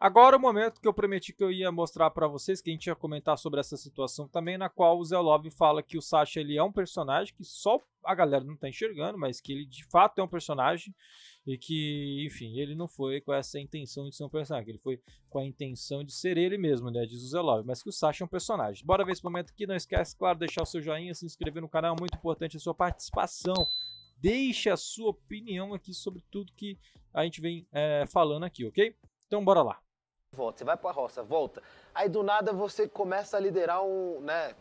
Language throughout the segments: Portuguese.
Agora o momento que eu prometi que eu ia mostrar para vocês, que a gente ia comentar sobre essa situação também, na qual o Zé Love fala que o Sasha ele é um personagem que só a galera não tá enxergando, mas que ele de fato é um personagem e que, enfim, ele não foi com essa intenção de ser um personagem, ele foi com a intenção de ser ele mesmo, né, diz o Zé Love, mas que o Sasha é um personagem. Bora ver esse momento aqui, não esquece, claro, deixar o seu joinha, se inscrever no canal, é muito importante a sua participação deixe a sua opinião aqui sobre tudo que a gente vem é, falando aqui, ok? Então bora lá volta, você vai para a roça, volta. Aí do nada você começa a liderar um, né,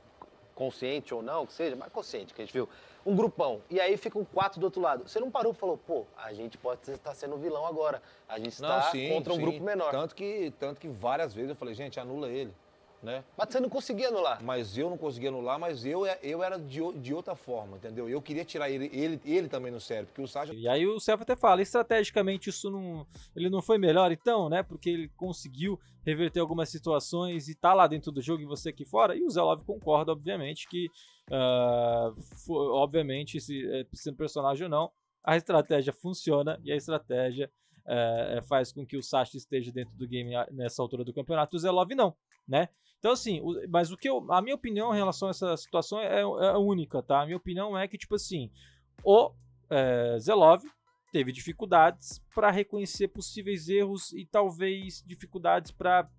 consciente ou não, que seja, mas consciente, que a gente viu, um grupão. E aí ficam quatro do outro lado. Você não parou e falou, pô, a gente pode estar tá sendo vilão agora. A gente está contra um sim. grupo menor. Tanto que, tanto que várias vezes eu falei, gente, anula ele né? Mas você não conseguia anular. Mas eu não conseguia anular, mas eu, é, eu era de, de outra forma, entendeu? Eu queria tirar ele, ele, ele também no sério, porque o Sacha... E aí o Sérgio até fala, estrategicamente isso não... Ele não foi melhor então, né? Porque ele conseguiu reverter algumas situações e tá lá dentro do jogo e você aqui fora. E o Zé Love concorda, obviamente, que... Uh, ah, foi, obviamente, se, eh, sendo é personagem ou não, a estratégia funciona e a estratégia... É, faz com que o Sasha esteja dentro do game nessa altura do campeonato. O Zelov não né? Então, assim, o, mas o que eu. A minha opinião em relação a essa situação é, é única, tá? A minha opinião é que, tipo assim, o é, Zelov teve dificuldades para reconhecer possíveis erros e talvez dificuldades para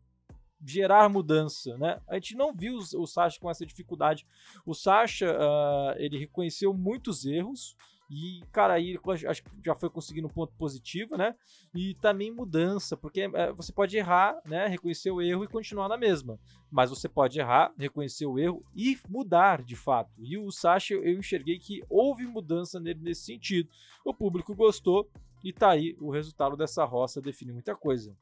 gerar mudança, né? A gente não viu o Sasha com essa dificuldade. O Sasha, uh, ele reconheceu muitos erros, e, cara, aí acho que já foi conseguindo um ponto positivo, né? E também mudança, porque é, você pode errar, né? Reconhecer o erro e continuar na mesma. Mas você pode errar, reconhecer o erro e mudar de fato. E o Sasha, eu enxerguei que houve mudança nele nesse sentido. O público gostou e tá aí o resultado dessa roça definir muita coisa.